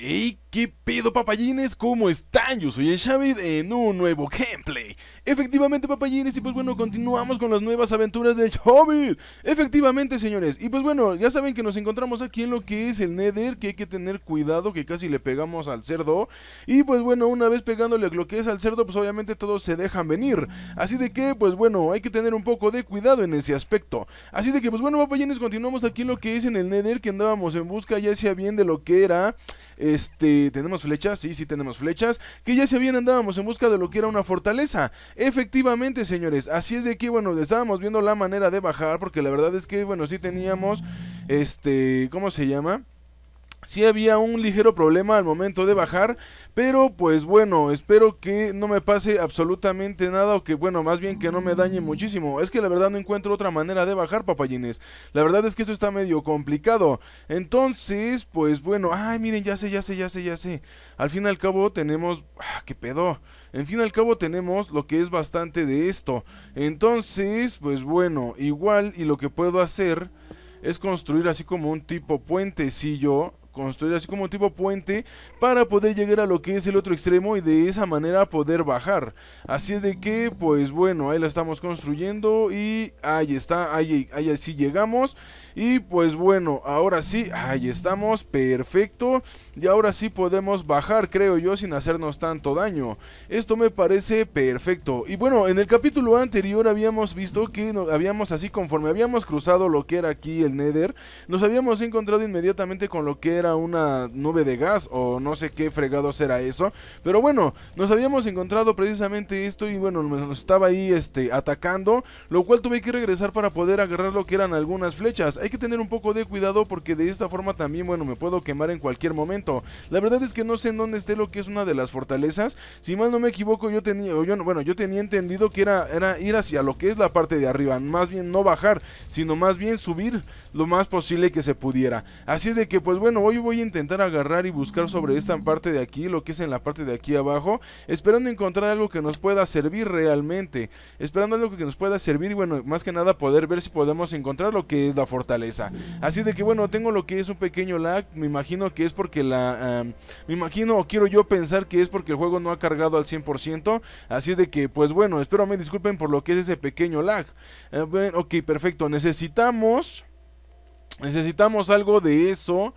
えい ¿Qué pido papayines? ¿Cómo están? Yo soy el Xavid en un nuevo gameplay Efectivamente papayines y pues bueno continuamos con las nuevas aventuras del Xavid Efectivamente señores y pues bueno ya saben que nos encontramos aquí en lo que es el Nether Que hay que tener cuidado que casi le pegamos al cerdo Y pues bueno una vez pegándole lo que es al cerdo pues obviamente todos se dejan venir Así de que pues bueno hay que tener un poco de cuidado en ese aspecto Así de que pues bueno papayines continuamos aquí en lo que es en el Nether Que andábamos en busca ya sea bien de lo que era este ¿Tenemos flechas? Sí, sí tenemos flechas. Que ya se habían andábamos en busca de lo que era una fortaleza. Efectivamente, señores. Así es de que, bueno, estábamos viendo la manera de bajar. Porque la verdad es que, bueno, sí teníamos. Este. ¿Cómo se llama? Sí había un ligero problema al momento de bajar, pero pues bueno, espero que no me pase absolutamente nada o que bueno, más bien que no me dañe muchísimo. Es que la verdad no encuentro otra manera de bajar, papayines. La verdad es que eso está medio complicado. Entonces, pues bueno, ay, miren, ya sé, ya sé, ya sé, ya sé. Al fin y al cabo tenemos... Ah, qué pedo. En fin y al cabo tenemos lo que es bastante de esto. Entonces, pues bueno, igual y lo que puedo hacer... Es construir así como un tipo puentecillo construir así como tipo puente para poder llegar a lo que es el otro extremo y de esa manera poder bajar. Así es de que, pues bueno, ahí la estamos construyendo y ahí está, ahí, ahí así llegamos. Y pues bueno, ahora sí, ahí estamos, perfecto. Y ahora sí podemos bajar, creo yo, sin hacernos tanto daño. Esto me parece perfecto. Y bueno, en el capítulo anterior habíamos visto que habíamos así conforme habíamos cruzado lo que era aquí el Nether, nos habíamos encontrado inmediatamente con lo que era una nube de gas o no sé qué fregados era eso. Pero bueno, nos habíamos encontrado precisamente esto y bueno, nos estaba ahí este atacando, lo cual tuve que regresar para poder agarrar lo que eran algunas flechas hay que tener un poco de cuidado porque de esta forma también, bueno, me puedo quemar en cualquier momento. La verdad es que no sé en dónde esté lo que es una de las fortalezas. Si mal no me equivoco, yo tenía, bueno, yo tenía entendido que era, era ir hacia lo que es la parte de arriba, más bien no bajar, sino más bien subir lo más posible que se pudiera. Así es de que, pues bueno, hoy voy a intentar agarrar y buscar sobre esta parte de aquí, lo que es en la parte de aquí abajo, esperando encontrar algo que nos pueda servir realmente, esperando algo que nos pueda servir y bueno, más que nada poder ver si podemos encontrar lo que es la fortaleza Así de que bueno, tengo lo que es un pequeño lag, me imagino que es porque la... me imagino o quiero yo pensar que es porque el juego no ha cargado al 100%, así de que pues bueno, espero me disculpen por lo que es ese pequeño lag. Eh, bueno, ok, perfecto, necesitamos... Necesitamos algo de eso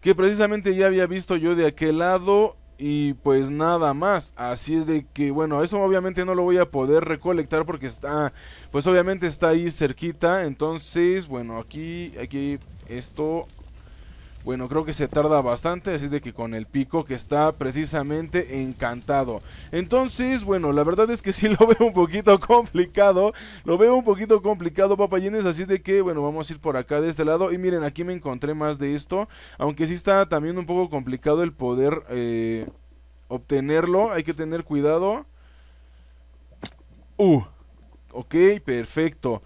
que precisamente ya había visto yo de aquel lado y pues nada más, así es de que, bueno, eso obviamente no lo voy a poder recolectar porque está, pues obviamente está ahí cerquita, entonces, bueno, aquí, aquí, esto, bueno, creo que se tarda bastante, así de que con el pico que está precisamente encantado. Entonces, bueno, la verdad es que sí lo veo un poquito complicado. Lo veo un poquito complicado, papayines, así de que, bueno, vamos a ir por acá de este lado. Y miren, aquí me encontré más de esto. Aunque sí está también un poco complicado el poder eh, obtenerlo. Hay que tener cuidado. Uh, ok, perfecto.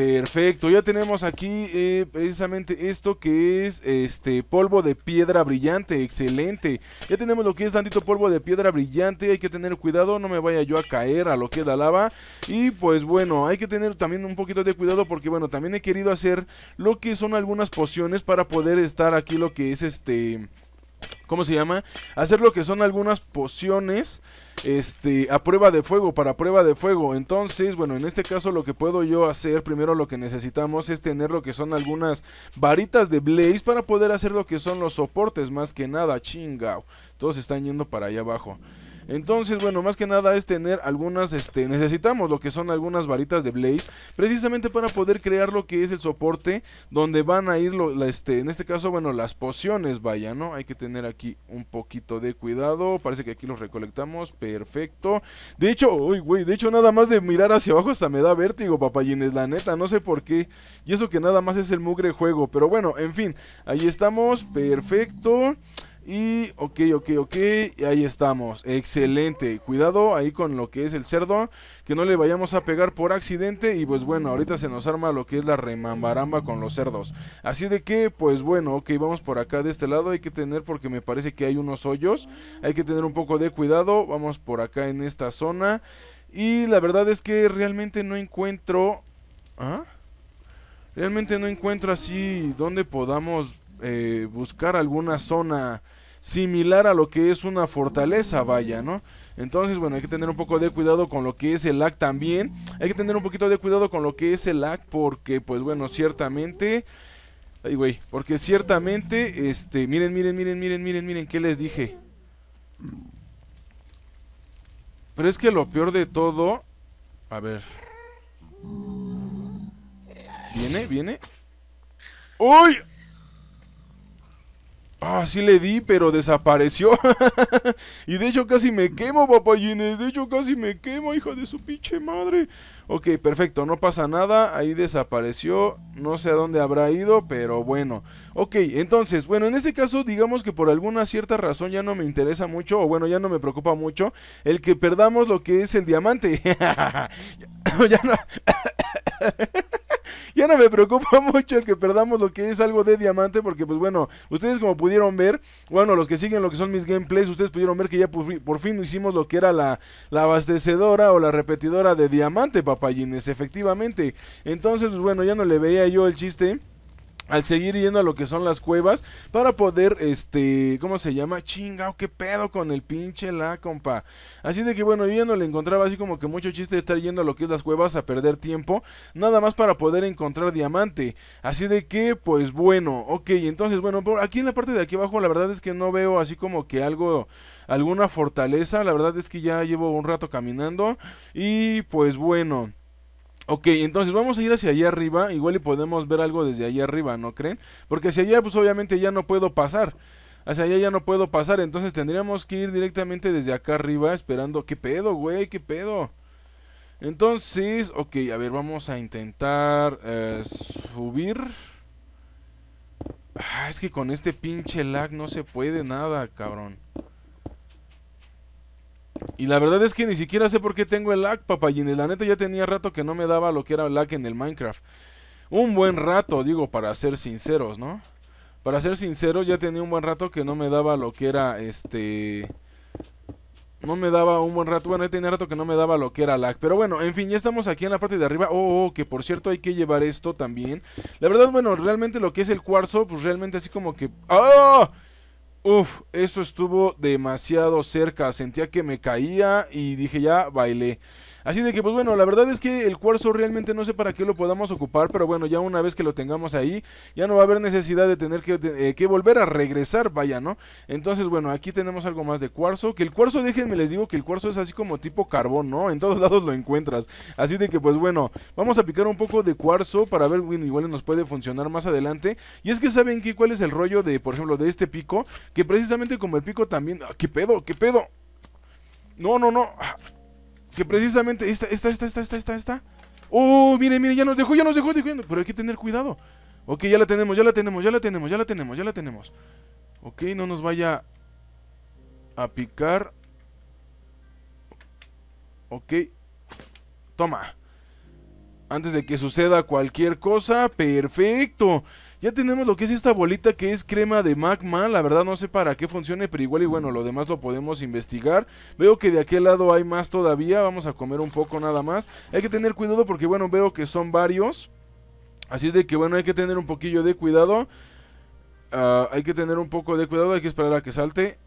Perfecto, ya tenemos aquí eh, precisamente esto que es este polvo de piedra brillante, excelente. Ya tenemos lo que es tantito polvo de piedra brillante, hay que tener cuidado, no me vaya yo a caer a lo que da la lava. Y pues bueno, hay que tener también un poquito de cuidado porque bueno, también he querido hacer lo que son algunas pociones para poder estar aquí lo que es este... ¿cómo se llama? Hacer lo que son algunas pociones este, a prueba de fuego, para prueba de fuego. Entonces, bueno, en este caso lo que puedo yo hacer, primero lo que necesitamos es tener lo que son algunas varitas de Blaze para poder hacer lo que son los soportes, más que nada, chingao. Todos están yendo para allá abajo. Entonces, bueno, más que nada es tener algunas, este, necesitamos lo que son algunas varitas de Blaze, precisamente para poder crear lo que es el soporte donde van a ir, este, en este caso, bueno, las pociones, vaya, ¿no? Hay que tener aquí un poquito de cuidado, parece que aquí los recolectamos, perfecto. De hecho, uy, güey, de hecho nada más de mirar hacia abajo hasta me da vértigo, papayines, la neta, no sé por qué. Y eso que nada más es el mugre juego, pero bueno, en fin, ahí estamos, perfecto. Y ok, ok, ok, ahí estamos, excelente, cuidado ahí con lo que es el cerdo, que no le vayamos a pegar por accidente y pues bueno, ahorita se nos arma lo que es la remambaramba con los cerdos, así de que pues bueno, ok, vamos por acá de este lado, hay que tener porque me parece que hay unos hoyos, hay que tener un poco de cuidado, vamos por acá en esta zona y la verdad es que realmente no encuentro, ¿ah? Realmente no encuentro así donde podamos eh, buscar alguna zona similar a lo que es una fortaleza, vaya, ¿no? Entonces, bueno, hay que tener un poco de cuidado con lo que es el lag también. Hay que tener un poquito de cuidado con lo que es el lag porque, pues bueno, ciertamente... Ay, güey, porque ciertamente, este, miren, miren, miren, miren, miren, miren, ¿qué les dije? Pero es que lo peor de todo... A ver... ¿Viene? ¿Viene? ¡Uy! Ah, sí le di, pero desapareció. y de hecho casi me quemo, papayines. De hecho casi me quemo, hija de su pinche madre. Ok, perfecto, no pasa nada. Ahí desapareció. No sé a dónde habrá ido, pero bueno. Ok, entonces, bueno, en este caso digamos que por alguna cierta razón ya no me interesa mucho, o bueno, ya no me preocupa mucho, el que perdamos lo que es el diamante. ya no ya no me preocupa mucho el que perdamos lo que es algo de diamante, porque pues bueno, ustedes como pudieron ver, bueno, los que siguen lo que son mis gameplays, ustedes pudieron ver que ya por, fin hicimos lo que era la, la, abastecedora o la repetidora de diamante, papayines, efectivamente. Entonces, pues bueno, ya no le veía yo el chiste al seguir yendo a lo que son las cuevas para poder, este, ¿cómo se llama? Chingao, qué pedo con el pinche la compa. Así de que bueno, yo ya no le encontraba así como que mucho chiste de estar yendo a lo que es las cuevas a perder tiempo, nada más para poder encontrar diamante. Así de que, pues bueno, ok, entonces bueno, por aquí en la parte de aquí abajo la verdad es que no veo así como que algo, alguna fortaleza, la verdad es que ya llevo un rato caminando y pues bueno. Ok, entonces vamos a ir hacia allá arriba, igual y podemos ver algo desde allá arriba, ¿no creen? Porque hacia allá pues obviamente ya no puedo pasar. Hacia allá ya no puedo pasar, entonces tendríamos que ir directamente desde acá arriba esperando... ¿Qué pedo, güey? ¿Qué pedo? Entonces, ok, a ver, vamos a intentar eh, subir. Ah, es que con este pinche lag no se puede nada, cabrón. Y la verdad es que ni siquiera sé por qué tengo el lag, papayines. La neta ya tenía rato que no me daba lo que era lag en el Minecraft. Un buen rato, digo, para ser sinceros, ¿no? Para ser sinceros, ya tenía un buen rato que no me daba lo que era este... No me daba un buen rato. Bueno, ya tenía rato que no me daba lo que era lag. Pero bueno, en fin, ya estamos aquí en la parte de arriba. Oh, oh, que por cierto hay que llevar esto también. La verdad, bueno, realmente lo que es el cuarzo, pues realmente así como que... ¡Oh! Uf, esto estuvo demasiado cerca. Sentía que me caía y dije ya, bailé. Así de que, pues bueno, la verdad es que el cuarzo realmente no sé para qué lo podamos ocupar, pero bueno, ya una vez que lo tengamos ahí, ya no va a haber necesidad de tener que, eh, volver a regresar, vaya, ¿no? Entonces, bueno, aquí tenemos algo más de cuarzo, que el cuarzo, déjenme les digo que el cuarzo es así como tipo carbón, ¿no? En todos lados lo encuentras. Así de que, pues bueno, vamos a picar un poco de cuarzo para ver, bueno, igual nos puede funcionar más adelante. Y es que saben qué? cuál es el rollo de, por ejemplo, de este pico, que precisamente como el pico también... Ah, qué pedo! ¡Qué pedo! No, no, no. Que precisamente esta, esta, esta, esta, esta, esta, Oh, mire, mire, ya nos dejó, ya nos dejó, dejó. Pero hay que tener cuidado. Ok, ya la tenemos, ya la tenemos, ya la tenemos, ya la tenemos, ya la tenemos. Ok, no nos vaya a picar. Ok. Toma. Antes de que suceda cualquier cosa, perfecto. Ya tenemos lo que es esta bolita que es crema de magma. La verdad no sé para qué funcione, pero igual y bueno, lo demás lo podemos investigar. Veo que de aquel lado hay más todavía. Vamos a comer un poco nada más. Hay que tener cuidado porque bueno, veo que son varios. Así de que bueno, hay que tener un poquillo de cuidado. Ah, hay que tener un poco de cuidado. Hay que esperar a que salte.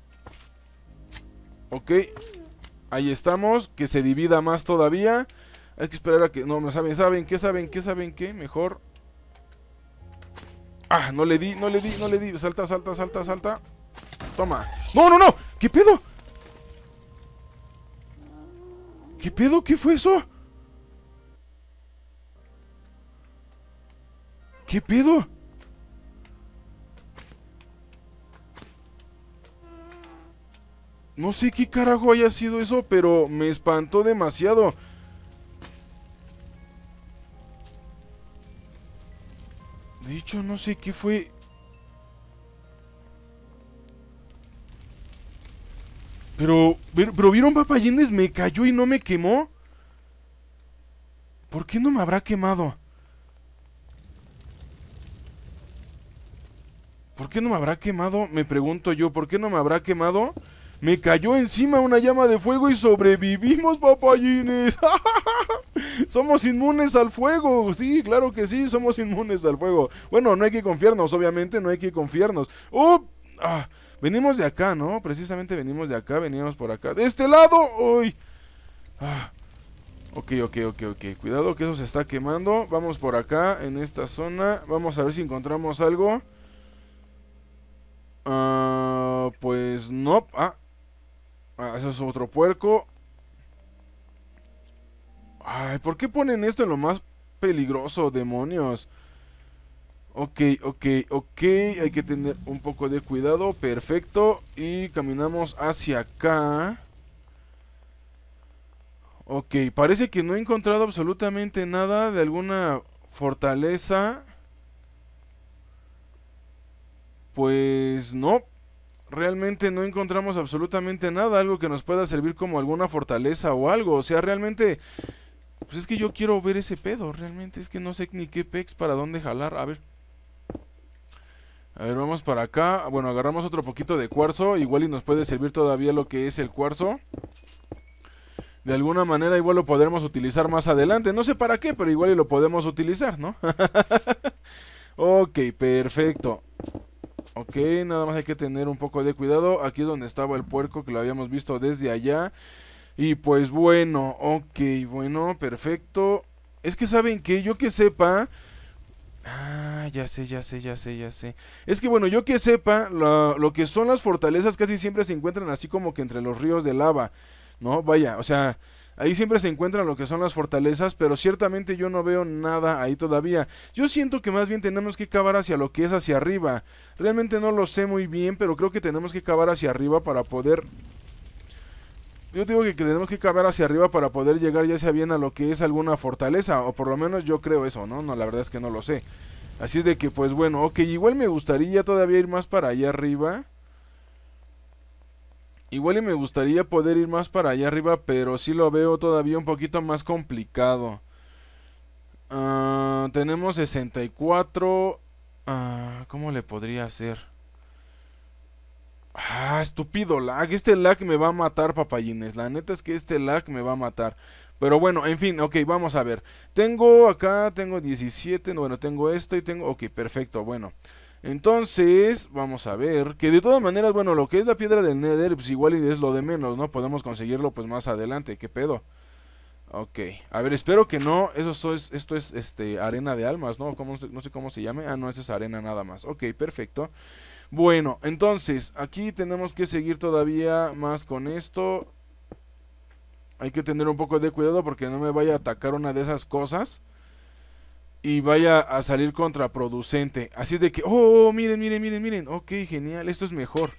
Ok. Ahí estamos. Que se divida más todavía. Hay que esperar a que... No, no saben. ¿Saben qué? ¿Saben qué? ¿Saben qué? Mejor... Ah, no le di, no le di, no le di. Salta, salta, salta, salta. Toma. No, no, no. ¿Qué pedo? ¿Qué pedo? ¿Qué fue eso? ¿Qué pedo? No sé qué carajo haya sido eso, pero me espantó demasiado. De hecho, no sé qué fue... Pero, pero ¿vieron papayines? Me cayó y no me quemó. ¿Por qué no me habrá quemado? ¿Por qué no me habrá quemado? Me pregunto yo, ¿por qué no me habrá quemado? Me cayó encima una llama de fuego y sobrevivimos, papayines. Somos inmunes al fuego. Sí, claro que sí, somos inmunes al fuego. Bueno, no hay que confiarnos, obviamente, no hay que confiarnos. ¡Uh! venimos de acá, ¿no? Precisamente venimos de acá, veníamos por acá. ¡De este lado! ¡Uy! Ah. Ok, ok, ok, ok. Cuidado que eso se está quemando. Vamos por acá, en esta zona. Vamos a ver si encontramos algo. Ah, pues no. Ah. ah. eso es otro puerco. Ay, ¿por qué ponen esto en lo más peligroso, demonios? Ok, ok, ok. Hay que tener un poco de cuidado. Perfecto. Y caminamos hacia acá. Ok, parece que no he encontrado absolutamente nada de alguna fortaleza. Pues no. Realmente no encontramos absolutamente nada. Algo que nos pueda servir como alguna fortaleza o algo. O sea, realmente pues es que yo quiero ver ese pedo, realmente. Es que no sé ni qué pex para dónde jalar. A ver. A ver, vamos para acá. Bueno, agarramos otro poquito de cuarzo. Igual y nos puede servir todavía lo que es el cuarzo. De alguna manera igual lo podremos utilizar más adelante. No sé para qué, pero igual y lo podemos utilizar, ¿no? ok, perfecto. Ok, nada más hay que tener un poco de cuidado. Aquí es donde estaba el puerco que lo habíamos visto desde allá. Y pues bueno, ok, bueno, perfecto. Es que saben que yo que sepa... Ah, ya sé, ya sé, ya sé, ya sé. Es que bueno, yo que sepa, lo, lo que son las fortalezas casi siempre se encuentran así como que entre los ríos de lava. ¿No? Vaya, o sea... Ahí siempre se encuentran lo que son las fortalezas, pero ciertamente yo no veo nada ahí todavía. Yo siento que más bien tenemos que cavar hacia lo que es hacia arriba. Realmente no lo sé muy bien, pero creo que tenemos que cavar hacia arriba para poder yo digo que tenemos que cavar hacia arriba para poder llegar ya sea bien a lo que es alguna fortaleza, o por lo menos yo creo eso, ¿no? No, la verdad es que no lo sé. Así es de que, pues bueno, ok, igual me gustaría todavía ir más para allá arriba. Igual y me gustaría poder ir más para allá arriba, pero sí lo veo todavía un poquito más complicado. Ah, tenemos 64. Uh, ah, ¿Cómo le podría hacer? Ah, estúpido lag. Este lag me va a matar, papayines. La neta es que este lag me va a matar. Pero bueno, en fin, ok, vamos a ver. Tengo acá, tengo 17, bueno, tengo esto y tengo... Ok, perfecto, bueno. Entonces, vamos a ver, que de todas maneras, bueno, lo que es la piedra del Nether, pues igual es lo de menos, ¿no? Podemos conseguirlo pues más adelante, ¿qué pedo? Ok, a ver, espero que no, eso es, esto es este, arena de almas, ¿no? ¿Cómo, no sé cómo se llame, ah, no, eso es arena nada más. Ok, perfecto. Bueno, entonces, aquí tenemos que seguir todavía más con esto. Hay que tener un poco de cuidado porque no me vaya a atacar una de esas cosas. Y vaya a salir contraproducente. Así de que, oh, miren, miren, miren, miren. Ok, genial, esto es mejor.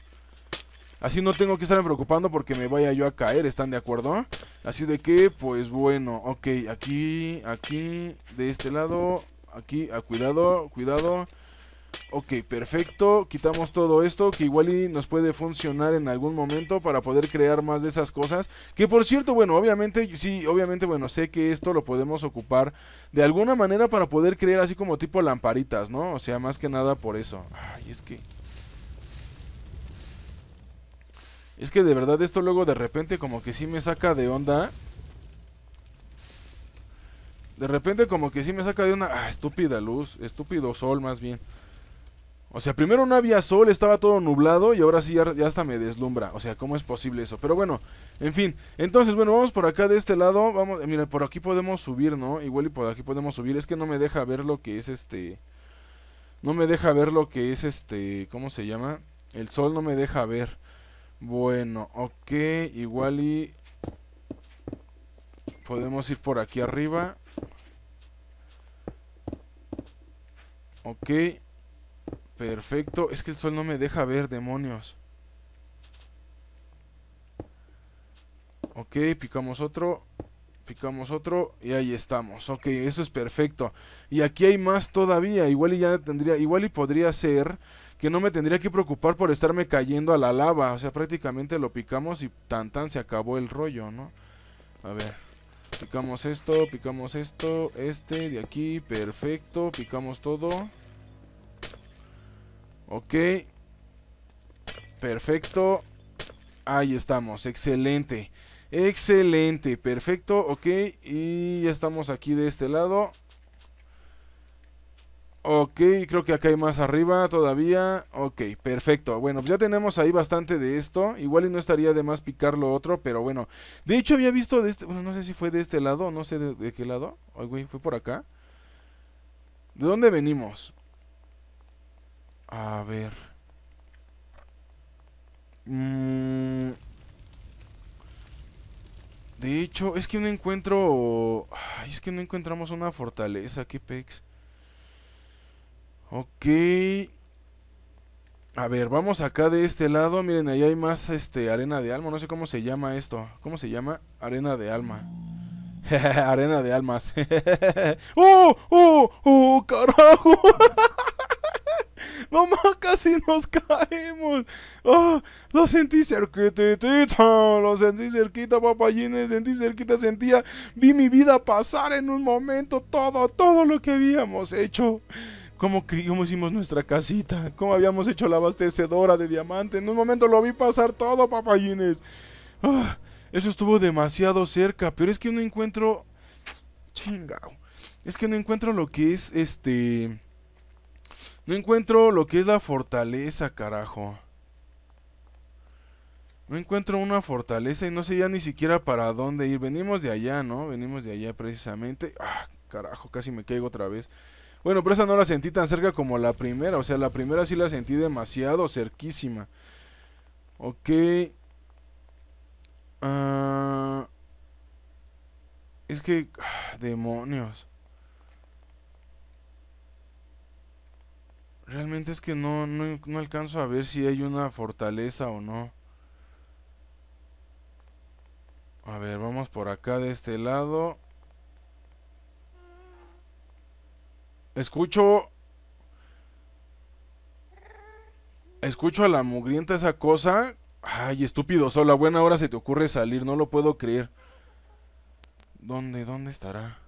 Así no tengo que estarme preocupando porque me vaya yo a caer, ¿están de acuerdo? Así de que, pues bueno, ok, aquí, aquí, de este lado, aquí, a cuidado, cuidado. Ok, perfecto. Quitamos todo esto que igual nos puede funcionar en algún momento para poder crear más de esas cosas. Que por cierto, bueno, obviamente, sí, obviamente, bueno, sé que esto lo podemos ocupar de alguna manera para poder crear así como tipo lamparitas, ¿no? O sea, más que nada por eso. Ay, es que... Es que de verdad esto luego de repente como que sí me saca de onda. De repente como que sí me saca de una... Ah, estúpida luz, estúpido sol más bien. O sea, primero no había sol, estaba todo nublado y ahora sí ya, hasta me deslumbra. O sea, ¿cómo es posible eso? Pero bueno, en fin. Entonces, bueno, vamos por acá de este lado. Vamos, eh, mira, por aquí podemos subir, ¿no? Igual y por aquí podemos subir. Es que no me deja ver lo que es este... No me deja ver lo que es este... ¿Cómo se llama? El sol no me deja ver. Bueno, ok. Igual y... Podemos ir por aquí arriba. Ok. Perfecto. Es que el sol no me deja ver, demonios. Ok, picamos otro. Picamos otro y ahí estamos. Ok, eso es perfecto. Y aquí hay más todavía. Igual y ya tendría, igual y podría ser que no me tendría que preocupar por estarme cayendo a la lava. O sea, prácticamente lo picamos y tan tan se acabó el rollo, ¿no? A ver. Picamos esto, picamos esto, este de aquí, perfecto. Picamos todo. Ok. Perfecto. Ahí estamos. Excelente. Excelente. Perfecto. Ok. Y ya estamos aquí de este lado. Ok, creo que acá hay más arriba todavía. Ok, perfecto. Bueno, pues ya tenemos ahí bastante de esto. Igual y no estaría de más picar lo otro, pero bueno. De hecho, había visto de este... Bueno, no sé si fue de este lado, no sé de, qué lado. Ay, fue por acá. ¿De dónde venimos? A ver. Mm. De hecho, es que no encuentro... Ay, es que no encontramos una fortaleza, qué pex. Ok. A ver, vamos acá de este lado. Miren, ahí hay más este, arena de alma. No sé cómo se llama esto. ¿Cómo se llama? Arena de alma. arena de almas. ¡Uh! ¡Uh! ¡Uh! ¡Carajo! más, casi nos caemos. Oh, lo sentí cerquita, lo sentí cerquita, papayines, sentí cerquita, sentía, vi mi vida pasar en un momento todo, todo lo que habíamos hecho. Cómo, cómo, hicimos nuestra casita, cómo habíamos hecho la abastecedora de diamante. En un momento lo vi pasar todo, papayines. Ah, eso estuvo demasiado cerca, pero es que no encuentro... Chingao. Es que no encuentro lo que es este... No encuentro lo que es la fortaleza, carajo. No encuentro una fortaleza y no sé ya ni siquiera para dónde ir. Venimos de allá, ¿no? Venimos de allá precisamente. Ah, carajo, casi me caigo otra vez. Bueno, pero esa no la sentí tan cerca como la primera. O sea, la primera sí la sentí demasiado cerquísima. Ok. Ah, es que... Ah, demonios. Realmente es que no, alcanzo a ver si hay una fortaleza o no. A ver, vamos por acá de este lado. Escucho... Escucho a la mugrienta esa cosa. Ay, estúpido, a Buena hora se te ocurre salir, no lo puedo creer. ¿Dónde, dónde estará?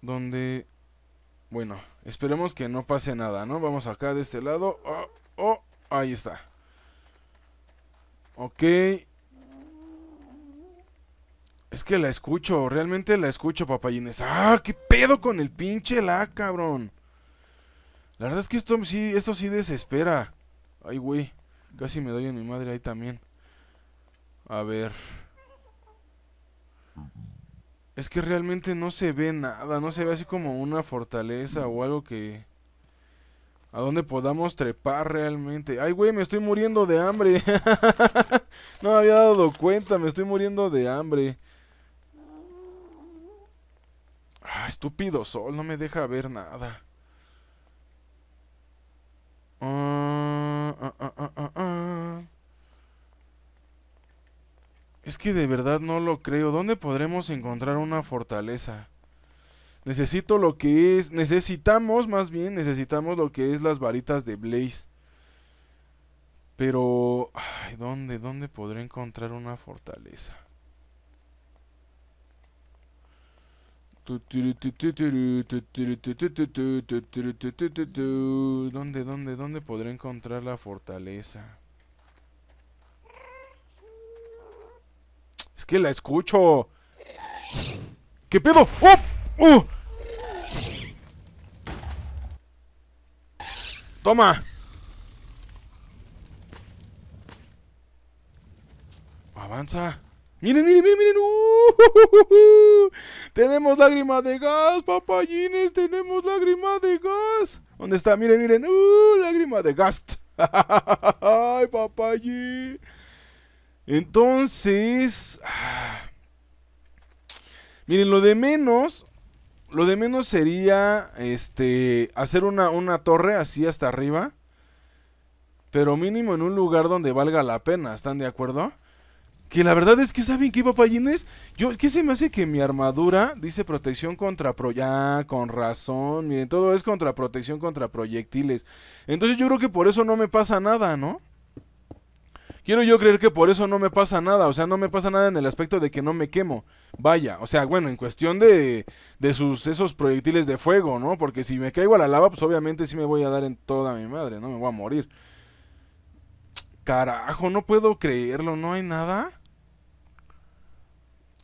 ¿Dónde... Bueno, esperemos que no pase nada, ¿no? Vamos acá de este lado. Oh, oh, ahí está. Ok. Es que la escucho, realmente la escucho, papayines. ¡Ah! ¿Qué pedo con el pinche la, cabrón? La verdad es que esto sí, esto sí desespera. Ay, güey. Casi me doy en mi madre ahí también. A ver. Es que realmente no se ve nada, no se ve así como una fortaleza o algo que... A donde podamos trepar realmente. Ay, güey, me estoy muriendo de hambre. no me había dado cuenta, me estoy muriendo de hambre. Ah, estúpido sol, no me deja ver nada. ah, ah, ah Es que de verdad no lo creo. ¿Dónde podremos encontrar una fortaleza? Necesito lo que es. Necesitamos, más bien, necesitamos lo que es las varitas de Blaze. Pero. Ay, ¿Dónde? ¿Dónde podré encontrar una fortaleza? ¿Dónde, dónde, dónde podré encontrar la fortaleza? Es que la escucho. ¿Qué pedo? ¡Oh! ¡Oh! ¡Toma! Avanza. Miren, miren, miren, miren. ¡Uh! Tenemos lágrima de gas, papayines. Tenemos lágrima de gas. ¿Dónde está? Miren, miren. ¡Uh! Lágrima de gas. ¡Ay, papayín! Entonces, Miren, lo de menos. Lo de menos sería. Este. Hacer una, una torre así hasta arriba. Pero mínimo en un lugar donde valga la pena. ¿Están de acuerdo? Que la verdad es que saben que papayines. Yo, ¿qué se me hace que mi armadura dice protección contra pro. Ya, con razón. Miren, todo es contra protección contra proyectiles. Entonces yo creo que por eso no me pasa nada, ¿no? Quiero yo creer que por eso no me pasa nada, o sea, no me pasa nada en el aspecto de que no me quemo. Vaya, o sea, bueno, en cuestión de, de esos proyectiles de fuego, ¿no? Porque si me caigo a la lava, pues obviamente sí me voy a dar en toda mi madre, ¿no? Me voy a morir. Carajo, no puedo creerlo, ¿no hay nada?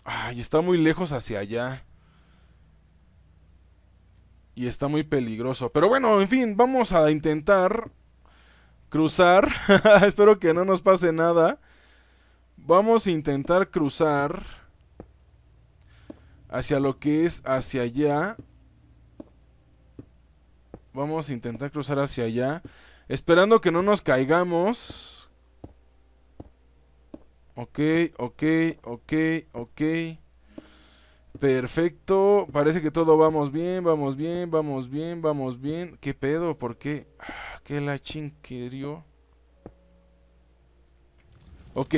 Ay, está muy lejos hacia allá. Y está muy peligroso. Pero bueno, en fin, vamos a intentar cruzar. Espero que no nos pase nada. Vamos a intentar cruzar hacia lo que es hacia allá. Vamos a intentar cruzar hacia allá. Esperando que no nos caigamos. Ok, ok, ok, ok. Perfecto, parece que todo vamos bien, vamos bien, vamos bien, vamos bien. ¿Qué pedo? ¿Por qué? Ah, ¿Qué la dio? Ok,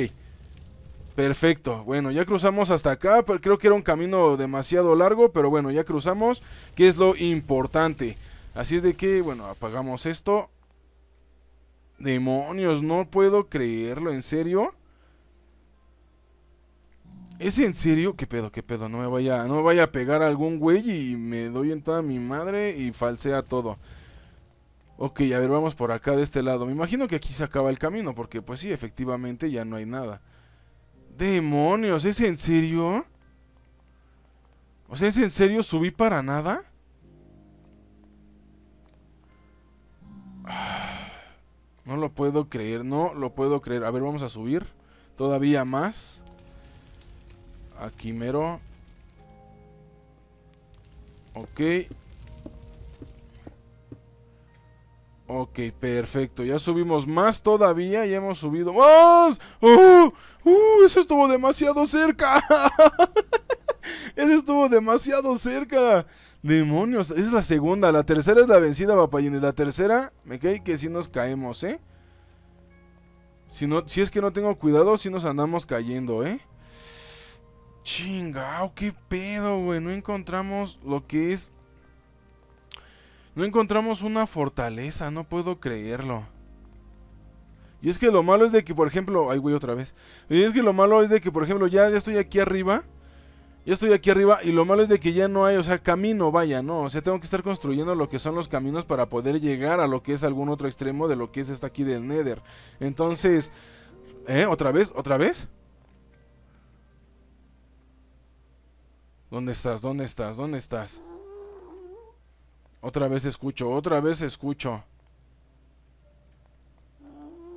perfecto. Bueno, ya cruzamos hasta acá, creo que era un camino demasiado largo, pero bueno, ya cruzamos, que es lo importante. Así es de que, bueno, apagamos esto. Demonios, no puedo creerlo, ¿en serio? ¿Es en serio? ¿Qué pedo, qué pedo? No me vaya, no vaya a pegar algún güey y me doy en toda mi madre y falsea todo. Ok, a ver, vamos por acá de este lado. Me imagino que aquí se acaba el camino, porque pues sí, efectivamente ya no hay nada. ¡Demonios! ¿Es en serio? O sea, ¿es en serio? ¿Subí para nada? No lo puedo creer, no lo puedo creer. A ver, vamos a subir todavía más. Aquí mero. Ok. Ok, perfecto. Ya subimos más todavía. Ya hemos subido más. ¡Oh! ¡Uh! Eso estuvo demasiado cerca. eso estuvo demasiado cerca. Demonios. Esa es la segunda. La tercera es la vencida, y La tercera, me cae que si nos caemos, ¿eh? Si, si es que no tengo cuidado, si nos andamos cayendo, ¿eh? Chingao, qué pedo, güey. No encontramos lo que es. No encontramos una fortaleza, no puedo creerlo. Y es que lo malo es de que, por ejemplo. Ay, güey, otra vez. Y es que lo malo es de que, por ejemplo, ya, estoy aquí arriba. Ya estoy aquí arriba y lo malo es de que ya no hay, o sea, camino, vaya, ¿no? O sea, tengo que estar construyendo lo que son los caminos para poder llegar a lo que es algún otro extremo de lo que es esta aquí del Nether. Entonces, ¿eh? ¿Otra vez? ¿Otra vez? ¿Dónde estás? ¿Dónde estás? ¿Dónde estás? Otra vez escucho, otra vez escucho.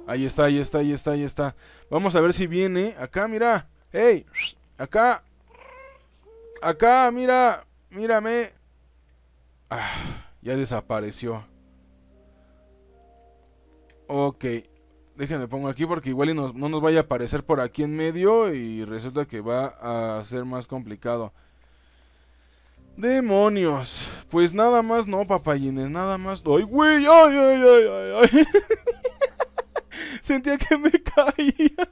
Ahí está, ahí está, ahí está, ahí está. Vamos a ver si viene. Acá, mira. ¡Hey! Acá. Acá, mira. Mírame. Ah, ya desapareció. Ok. Déjenme pongo aquí porque igual no nos vaya a aparecer por aquí en medio y resulta que va a ser más complicado. Demonios. Pues nada más no, papayines, nada más. ¡Ay, güey! ¡Ay, ay, ay, ay! ay! Sentía que me caía.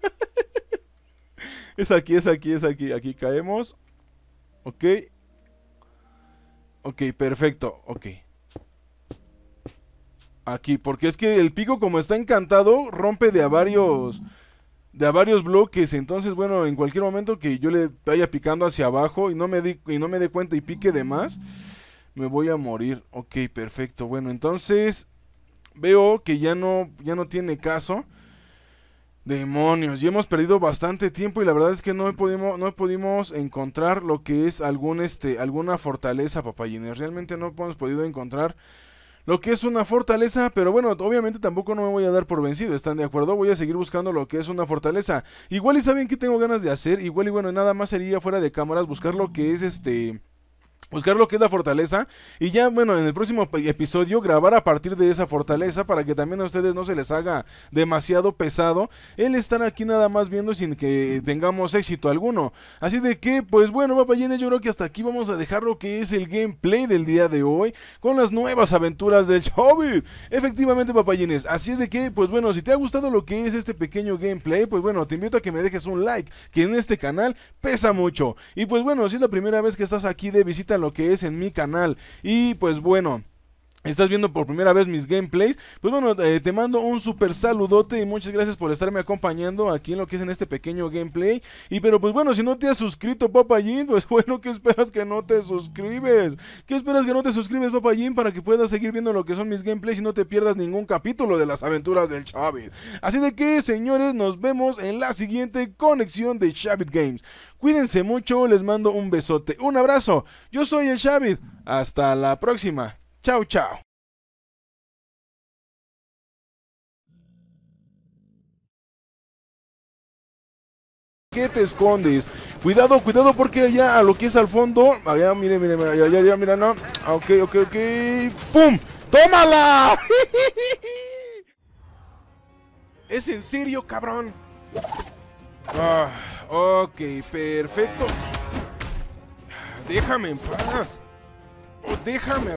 es aquí, es aquí, es aquí. Aquí caemos. Ok. Ok, perfecto. Ok. Aquí, porque es que el pico como está encantado, rompe de a varios de a varios bloques. Entonces, bueno, en cualquier momento que yo le vaya picando hacia abajo y no me y no me dé cuenta y pique de más, me voy a morir. Ok, perfecto. Bueno, entonces veo que ya no, ya no tiene caso. Demonios, y hemos perdido bastante tiempo y la verdad es que no pudimos, no encontrar lo que es algún, este, alguna fortaleza, papayines. Realmente no hemos podido encontrar lo que es una fortaleza, pero bueno, obviamente tampoco no me voy a dar por vencido, ¿están de acuerdo? Voy a seguir buscando lo que es una fortaleza. Igual y saben que tengo ganas de hacer, igual y bueno, nada más sería fuera de cámaras buscar lo que es este buscar lo que es la fortaleza y ya bueno en el próximo episodio grabar a partir de esa fortaleza para que también a ustedes no se les haga demasiado pesado el estar aquí nada más viendo sin que tengamos éxito alguno así de que pues bueno papayines yo creo que hasta aquí vamos a dejar lo que es el gameplay del día de hoy con las nuevas aventuras del Chubby, efectivamente papayines así es de que pues bueno si te ha gustado lo que es este pequeño gameplay pues bueno te invito a que me dejes un like que en este canal pesa mucho y pues bueno si es la primera vez que estás aquí de visita lo que es en mi canal. Y pues bueno. Estás viendo por primera vez mis gameplays. Pues bueno, eh, te mando un super saludote y muchas gracias por estarme acompañando aquí en lo que es en este pequeño gameplay. Y pero pues bueno, si no te has suscrito, Papayín, pues bueno, ¿qué esperas que no te suscribes? ¿Qué esperas que no te suscribes, Papayín, para que puedas seguir viendo lo que son mis gameplays y no te pierdas ningún capítulo de las aventuras del Chavit? Así de que, señores, nos vemos en la siguiente conexión de Chavit Games. Cuídense mucho, les mando un besote, un abrazo. Yo soy el Chavit. Hasta la próxima. Chao, chao. ¿Qué te escondes? Cuidado, cuidado porque allá a lo que es al fondo. Allá, mire, mire, allá, allá, allá mira, no. Ah, ok, ok, ok. ¡Pum! ¡Tómala! ¿Es en serio, cabrón? Ah, ok, perfecto. Déjame en paz. Oh, déjame.